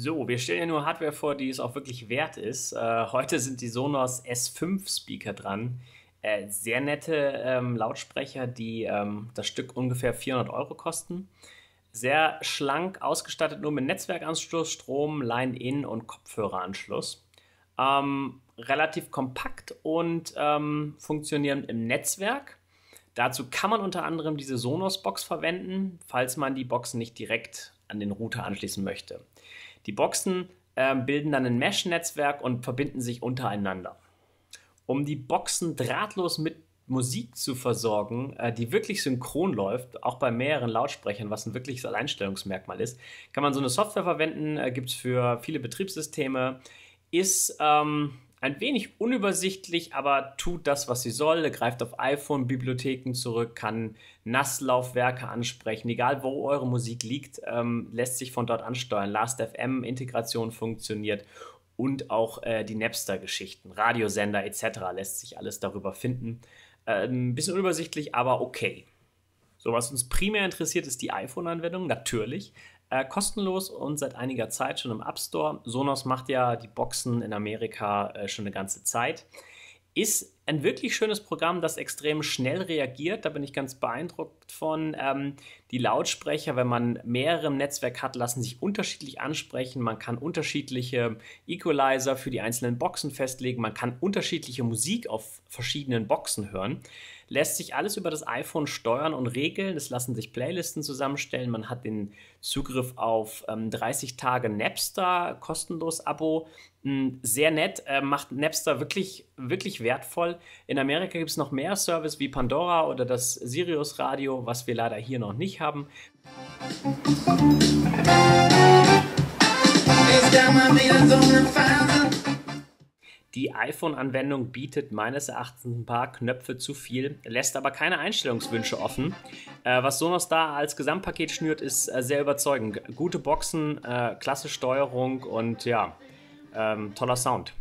So, wir stellen ja nur Hardware vor, die es auch wirklich wert ist. Äh, heute sind die Sonos S5-Speaker dran. Äh, sehr nette ähm, Lautsprecher, die ähm, das Stück ungefähr 400 Euro kosten. Sehr schlank ausgestattet, nur mit Netzwerkanschluss, Strom, Line-In und Kopfhöreranschluss. Ähm, relativ kompakt und ähm, funktionieren im Netzwerk. Dazu kann man unter anderem diese Sonos-Box verwenden, falls man die Box nicht direkt an den Router anschließen möchte. Die Boxen äh, bilden dann ein Mesh-Netzwerk und verbinden sich untereinander. Um die Boxen drahtlos mit Musik zu versorgen, äh, die wirklich synchron läuft, auch bei mehreren Lautsprechern, was ein wirkliches Alleinstellungsmerkmal ist, kann man so eine Software verwenden, äh, gibt es für viele Betriebssysteme, ist ähm, ein wenig unübersichtlich, aber tut das, was sie soll, greift auf iPhone-Bibliotheken zurück, kann Nasslaufwerke ansprechen, egal wo eure Musik liegt, ähm, lässt sich von dort ansteuern. Last.fm-Integration funktioniert und auch äh, die Napster-Geschichten, Radiosender etc. lässt sich alles darüber finden. Ein ähm, bisschen unübersichtlich, aber okay. So, was uns primär interessiert, ist die iPhone-Anwendung, natürlich. Äh, kostenlos und seit einiger Zeit schon im App Store. Sonos macht ja die Boxen in Amerika äh, schon eine ganze Zeit. Ist ein wirklich schönes Programm, das extrem schnell reagiert. Da bin ich ganz beeindruckt von. Ähm, die Lautsprecher, wenn man mehrere im Netzwerk hat, lassen sich unterschiedlich ansprechen. Man kann unterschiedliche Equalizer für die einzelnen Boxen festlegen. Man kann unterschiedliche Musik auf verschiedenen Boxen hören lässt sich alles über das iPhone steuern und regeln. Es lassen sich Playlisten zusammenstellen. Man hat den Zugriff auf ähm, 30 Tage Napster, kostenlos Abo. Hm, sehr nett, äh, macht Napster wirklich, wirklich wertvoll. In Amerika gibt es noch mehr Service wie Pandora oder das Sirius Radio, was wir leider hier noch nicht haben. Musik Die iPhone-Anwendung bietet meines Erachtens ein paar Knöpfe zu viel, lässt aber keine Einstellungswünsche offen. Äh, was Sonos da als Gesamtpaket schnürt, ist äh, sehr überzeugend. Gute Boxen, äh, klasse Steuerung und ja, ähm, toller Sound.